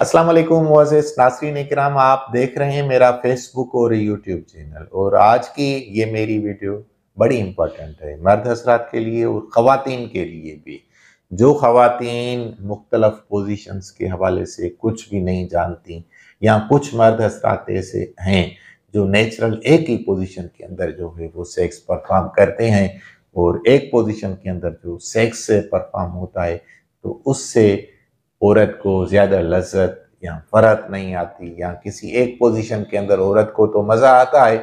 अस्सलाम वालेकुम मोजिस नासरीन इकराम आप देख रहे हैं मेरा फेसबुक और यूट्यूब चैनल और आज की ये मेरी वीडियो बड़ी इम्पोर्टेंट है मर्द हसरात के लिए और ख़वातीन के लिए भी जो ख़वातीन मुख्तलफ़ पोजिशन के हवाले से कुछ भी नहीं जानती या कुछ मर्द हसरात ऐसे हैं जो नेचुरल एक ही पोजीशन के अंदर जो है वो सेक्स परफॉर्म करते हैं और एक पोजीशन के अंदर जो सेक्स से परफॉर्म होता है तो उससे औरत को ज़्यादा लज्जत या फ़रत नहीं आती या किसी एक पोजीशन के अंदर औरत को तो मज़ा आता है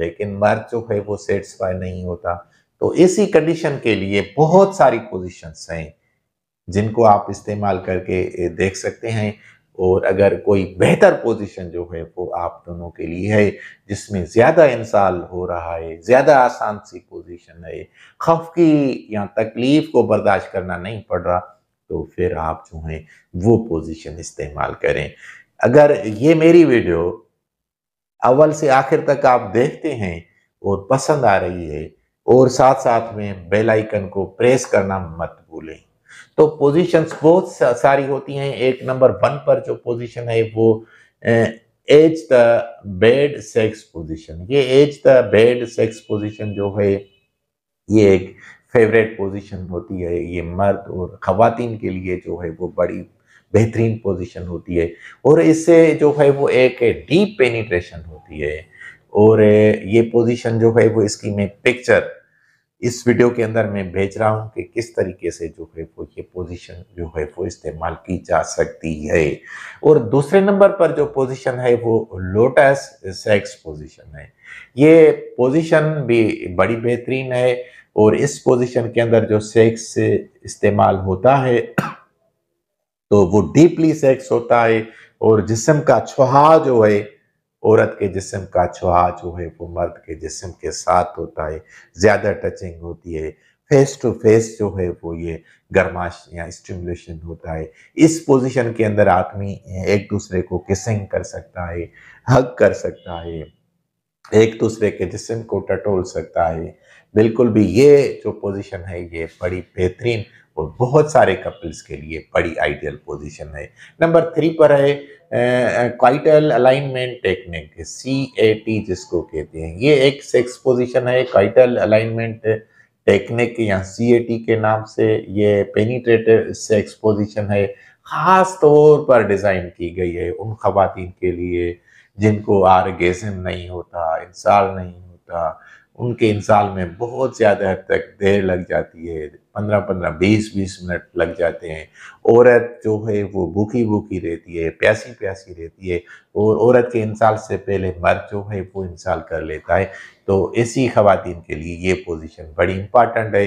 लेकिन मर्द जो है वो सेटिस्फाई नहीं होता तो इसी कंडीशन के लिए बहुत सारी पोजीशंस हैं जिनको आप इस्तेमाल करके देख सकते हैं और अगर कोई बेहतर पोजीशन जो है वो आप दोनों के लिए है जिसमें ज़्यादा इंसाल हो रहा है ज़्यादा आसान सी पोजीशन है खफ की या तकलीफ़ को बर्दाश्त करना नहीं पड़ रहा तो फिर आप जो हैं वो पोजीशन इस्तेमाल करें अगर ये मेरी वीडियो अव्वल से आखिर तक आप देखते हैं और पसंद आ रही है और साथ साथ में बेल आइकन को प्रेस करना मत भूलें तो पोजीशंस बहुत सारी होती हैं एक नंबर वन पर जो पोजीशन है वो edge the bed sex position ये edge the bed sex position जो है ये एक फेवरेट पोजीशन होती है ये मर्द और ख़वान के लिए जो है वो बड़ी बेहतरीन पोजीशन होती है और इससे जो है वो एक डीप पेनिट्रेशन होती है और ये पोजीशन जो है वो इसकी मैं पिक्चर इस वीडियो के अंदर मैं भेज रहा हूँ कि किस तरीके से जो है वो ये पोजीशन जो है वो इस्तेमाल की जा सकती है और दूसरे नंबर पर जो पोजीशन है वो लोटस सेक्स पोजीशन है ये पोजीशन भी बड़ी बेहतरीन है और इस पोजीशन के अंदर जो सेक्स से इस्तेमाल होता है तो वो डीपली सेक्स होता है और जिसम का छुहा जो है औरत के जिसम का छुहा जो है वो मर्द के जिसम के साथ होता है ज़्यादा टचिंग होती है फेस टू फेस जो है वो ये गर्माश या स्टिमुलेशन होता है इस पोजीशन के अंदर आदमी एक दूसरे को किसिंग कर सकता है हग कर सकता है एक दूसरे के जिसम को टटोल सकता है बिल्कुल भी ये जो पोजीशन है ये बड़ी बेहतरीन और बहुत सारे कपल्स के लिए बड़ी आइडियल पोजीशन है नंबर थ्री पर है coital alignment technique C A T जिसको कहते हैं ये एक सेक्स पोजीशन है क्वाइटल अलाइनमेंट टेक्निक या सी ए टी के नाम से ये पेनीट्रेटिव सेक्स पोजीशन है ख़ास तौर पर डिज़ाइन की गई है उन खातन के लिए जिनको गेजन नहीं होता इंसाल नहीं होता उनके इंसान में बहुत ज़्यादा हद तक देर लग जाती है पंद्रह पंद्रह बीस बीस मिनट लग जाते हैं औरत जो है वो भूखी भूखी रहती है प्यासी प्यासी रहती है और औरत के इंसान से पहले मर्द जो है वो इंसाल कर लेता है तो ऐसी खातन के लिए ये पोजीशन बड़ी इंपॉर्टेंट है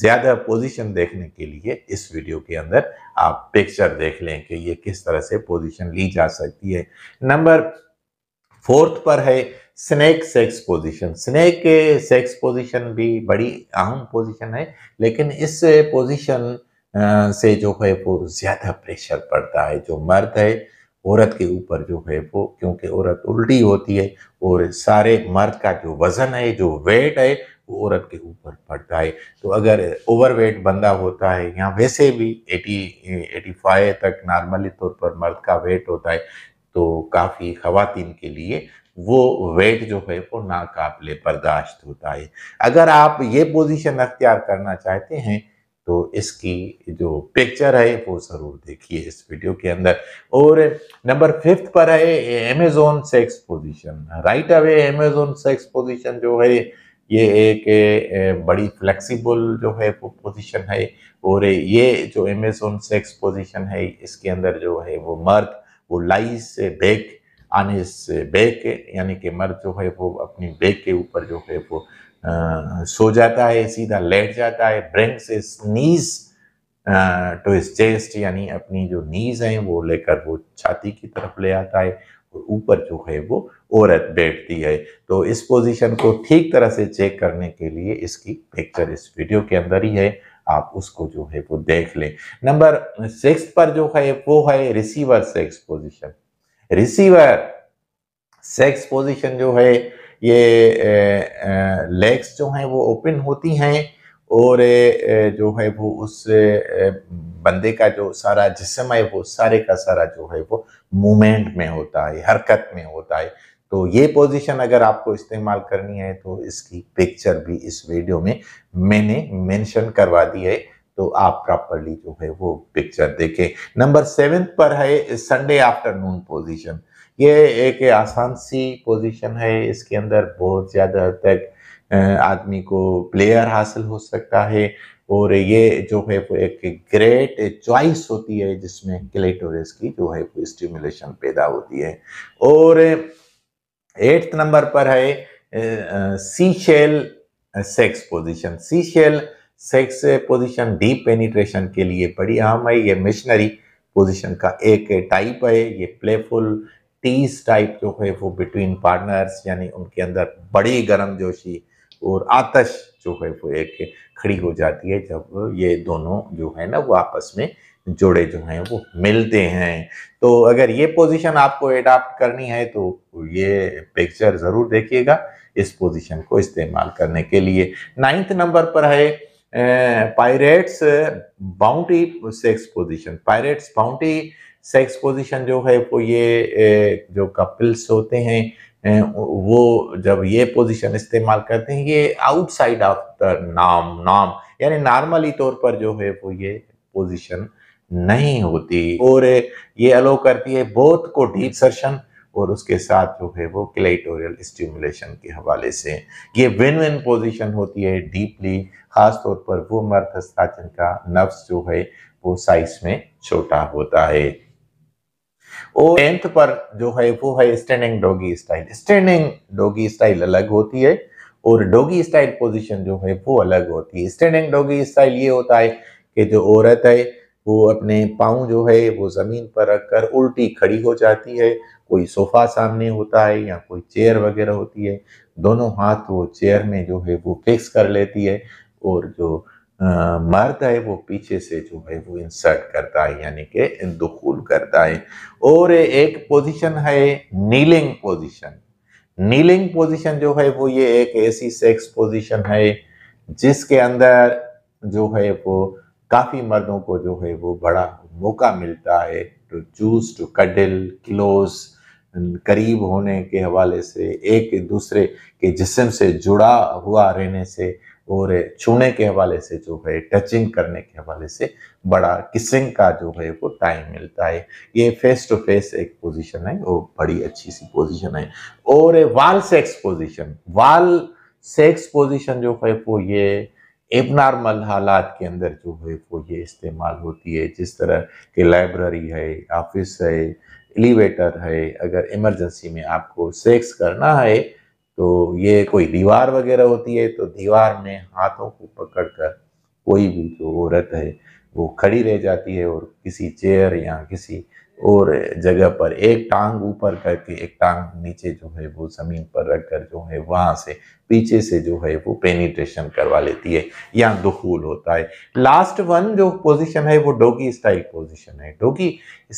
ज़्यादा पोजीशन देखने के लिए इस वीडियो के अंदर आप पिक्चर देख लें कि ये किस तरह से पोजिशन ली जा सकती है नंबर फोर्थ पर है snake sex position snake sex position भी बड़ी अहम पोजीशन है लेकिन इस पोजीशन से जो है वो ज़्यादा प्रेशर पड़ता है जो मर्द है औरत के ऊपर जो है वो क्योंकि औरत उल्टी होती है और सारे मर्द का जो वज़न है जो वेट है वो औरत के ऊपर पड़ता है तो अगर ओवरवेट बंदा होता है या वैसे भी एटी एटी फाइव तक नॉर्मली तौर पर मर्द का वेट होता है तो काफ़ी खातन के लिए वो वेट जो है वो नाकाबले बर्दाश्त होता है अगर आप ये पोजीशन अख्तियार करना चाहते हैं तो इसकी जो पिक्चर है वो ज़रूर देखिए इस वीडियो के अंदर और नंबर फिफ्थ पर है Amazon sex position right away Amazon sex position जो है ये एक बड़ी फ्लेक्सिबल जो है वो पोजीशन है और ये जो अमेजोन सेक्स पोजीशन है इसके अंदर जो है वो मर्द वो लाइज से बेक इस बैक यानी कि मर्द जो है वो अपनी बैक के ऊपर जो है वो आ, सो जाता है सीधा लेट जाता है ब्रेंक से स्नीज टू इस चेस्ट यानी अपनी जो नीज हैं वो लेकर वो छाती की तरफ ले आता है और ऊपर जो है वो औरत बैठती है तो इस पोजीशन को ठीक तरह से चेक करने के लिए इसकी पिक्चर इस वीडियो के अंदर ही है आप उसको जो है वो देख लें नंबर सिक्स पर जो है वो है receiver sex position receiver sex position जो है ये लेग्स जो हैं वो ओपन होती हैं और जो है वो उस बंदे का जो सारा जिसम है वो सारे का सारा जो है वो मूवमेंट में होता है हरकत में होता है तो ये पोजीशन अगर आपको इस्तेमाल करनी है तो इसकी पिक्चर भी इस वीडियो में मैंने मेंशन करवा दी है तो आप प्रॉपरली जो है वो पिक्चर देखें नंबर सेवन पर है संडे आफ्टरनून पोजीशन ये एक आसान सी पोजीशन है इसके अंदर बहुत ज़्यादा तक आदमी को प्लेयर हासिल हो सकता है और ये जो है वो एक ग्रेट चॉइस होती है जिसमें क्लेटोरस की जो है वो स्टिमुलेशन पैदा होती है और एट्थ नंबर पर है sea shell sex position sea shell sex position deep penetration के लिए बड़ी अहम है ये मिशनरी पोजीशन का एक टाइप है ये प्लेफुल टीस टाइप जो है वो बिटवीन पार्टनर्स यानी उनके अंदर बड़ी गर्म जोशी और आतश जो है वो एक खड़ी हो जाती है जब ये दोनों जो है ना वो आपस में जोड़े जो हैं वो मिलते हैं तो अगर ये पोजीशन आपको एडाप्ट करनी है तो ये पिक्चर ज़रूर देखिएगा इस पोजीशन को इस्तेमाल करने के लिए नाइन्थ नंबर पर है pirates bounty sex position pirates bounty sex position जो है वो ये eh, जो कपल्स होते हैं eh, वो जब ये पोजीशन इस्तेमाल करते हैं ये आउटसाइड ऑफ द नाम नाम यानी नॉर्मली तौर पर जो है वो ये पोजीशन नहीं होती और eh, ये अलो करती है बोथ को डीप सर्शन और उसके साथ जो है वो क्लेटोरियल स्टिमुलेशन के हवाले से ये विन विन पोजीशन होती है डीपली ख़ास तौर पर वो मर्द हस्ताचन का नफ्स जो है वो साइज में छोटा होता है और पर जो है वो है standing doggy style standing doggy style अलग होती है और डोगी स्टाइल पोजीशन जो है वो अलग होती है स्टैंडिंग डोगी स्टाइल ये होता है कि जो औरत है वो अपने पाँव जो है वो ज़मीन पर रखकर उल्टी खड़ी हो जाती है कोई सोफ़ा सामने होता है या कोई चेयर वगैरह होती है दोनों हाथ वो चेयर में जो है वो फिक्स कर लेती है और जो आ, मर्द है वो पीछे से जो है वो इंसर्ट करता है यानी कि दखूल करता है और एक पोजीशन है नीलिंग पोजीशन नीलिंग पोजीशन जो है वो ये एक ऐसी सेक्स पोजीशन है जिसके अंदर जो है वो काफ़ी मर्दों को जो है वो बड़ा मौका मिलता है to choose to cuddle close करीब होने के हवाले से एक दूसरे के जिसम से जुड़ा हुआ रहने से और छूने के हवाले से जो है टचिंग करने के हवाले से बड़ा किसिंग का जो है वो टाइम मिलता है ये फेस टू फेस एक पोजीशन है वो बड़ी अच्छी सी पोजीशन है और wall sex position wall sex position जो है वो ये एबनॉर्मल हालात के अंदर जो है वो ये इस्तेमाल होती है जिस तरह के लाइब्रेरी है ऑफिस है एलिवेटर है अगर इमरजेंसी में आपको सेक्स करना है तो ये कोई दीवार वगैरह होती है तो दीवार में हाथों को पकड़कर कोई भी जो औरत है वो खड़ी रह जाती है और किसी चेयर या किसी और जगह पर एक टांग ऊपर करके एक टांग नीचे जो है वो ज़मीन पर रखकर जो है वहाँ से पीछे से जो है वो पेनिट्रेशन करवा लेती है या दुखूल होता है लास्ट वन जो पोजीशन है वो डोगी स्टाइल पोजीशन है डोगी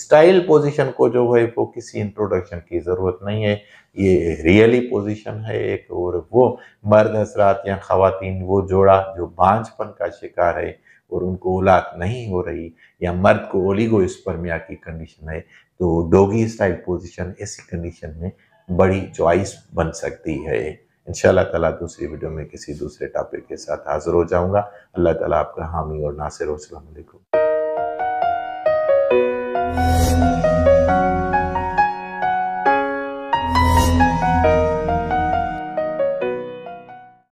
स्टाइल पोजीशन को जो है वो किसी इंट्रोडक्शन की ज़रूरत नहीं है ये रियली पोजीशन है एक और वो मर्द हसरात या ख़वातीन वो जोड़ा जो बांझपन का शिकार है और उनको औलाद नहीं हो रही या मर्द को ओलीगो स्पर्मिया की कंडीशन है तो डोगी स्टाइल पोजिशन ऐसी कंडीशन में बड़ी चॉइस बन सकती है इन ताला दूसरी वीडियो में किसी दूसरे टॉपिक के साथ हाजिर हो जाऊंगा अल्लाह ताला आपका हामी और नासिर वालेकुम